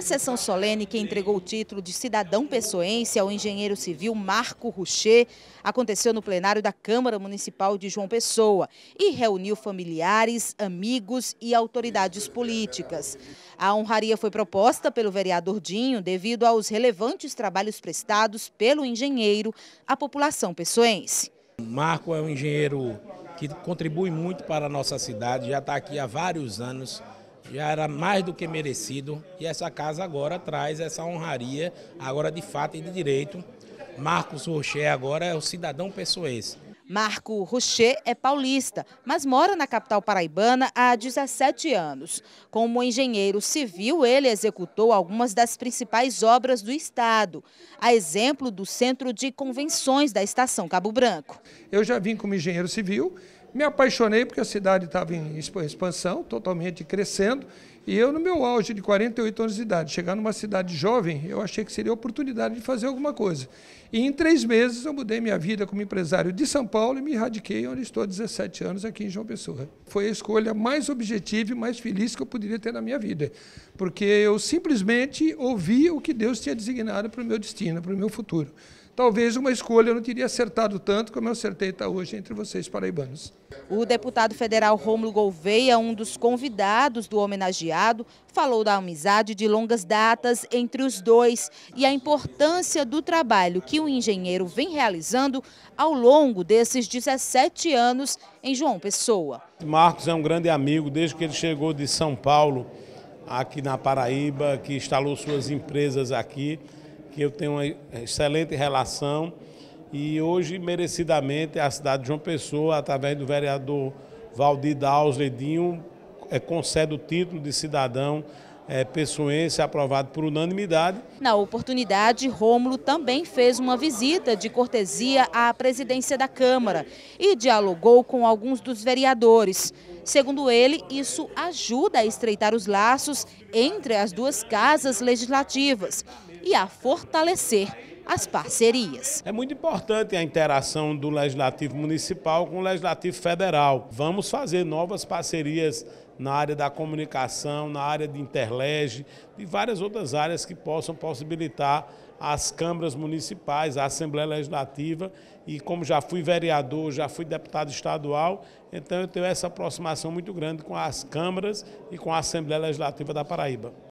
A sessão solene que entregou o título de cidadão pessoense ao engenheiro civil Marco Ruchet, aconteceu no plenário da Câmara Municipal de João Pessoa e reuniu familiares, amigos e autoridades políticas. A honraria foi proposta pelo vereador Dinho devido aos relevantes trabalhos prestados pelo engenheiro à população pessoense. Marco é um engenheiro que contribui muito para a nossa cidade, já está aqui há vários anos já era mais do que merecido e essa casa agora traz essa honraria, agora de fato e de direito. Marcos Rocher agora é o cidadão pessoense. Marco Rocher é paulista, mas mora na capital paraibana há 17 anos. Como engenheiro civil, ele executou algumas das principais obras do Estado, a exemplo do Centro de Convenções da Estação Cabo Branco. Eu já vim como engenheiro civil me apaixonei porque a cidade estava em expansão, totalmente crescendo, e eu, no meu auge de 48 anos de idade, chegar numa cidade jovem, eu achei que seria oportunidade de fazer alguma coisa. E em três meses eu mudei minha vida como empresário de São Paulo e me radiquei onde estou há 17 anos aqui em João Pessoa. Foi a escolha mais objetiva e mais feliz que eu poderia ter na minha vida, porque eu simplesmente ouvi o que Deus tinha designado para o meu destino, para o meu futuro talvez uma escolha eu não teria acertado tanto como eu acertei até tá hoje entre vocês paraibanos. O deputado federal Rômulo Gouveia, um dos convidados do homenageado, falou da amizade de longas datas entre os dois e a importância do trabalho que o engenheiro vem realizando ao longo desses 17 anos em João Pessoa. Marcos é um grande amigo desde que ele chegou de São Paulo aqui na Paraíba, que instalou suas empresas aqui que eu tenho uma excelente relação e hoje, merecidamente, a cidade de João Pessoa, através do vereador Valdir Daus Ledinho, é, concede o título de cidadão é, pessoense aprovado por unanimidade. Na oportunidade, Rômulo também fez uma visita de cortesia à presidência da Câmara e dialogou com alguns dos vereadores. Segundo ele, isso ajuda a estreitar os laços entre as duas casas legislativas e a fortalecer as parcerias. É muito importante a interação do Legislativo Municipal com o Legislativo Federal. Vamos fazer novas parcerias na área da comunicação, na área de interlege e várias outras áreas que possam possibilitar as câmaras municipais, a Assembleia Legislativa e como já fui vereador, já fui deputado estadual, então eu tenho essa aproximação muito grande com as câmaras e com a Assembleia Legislativa da Paraíba.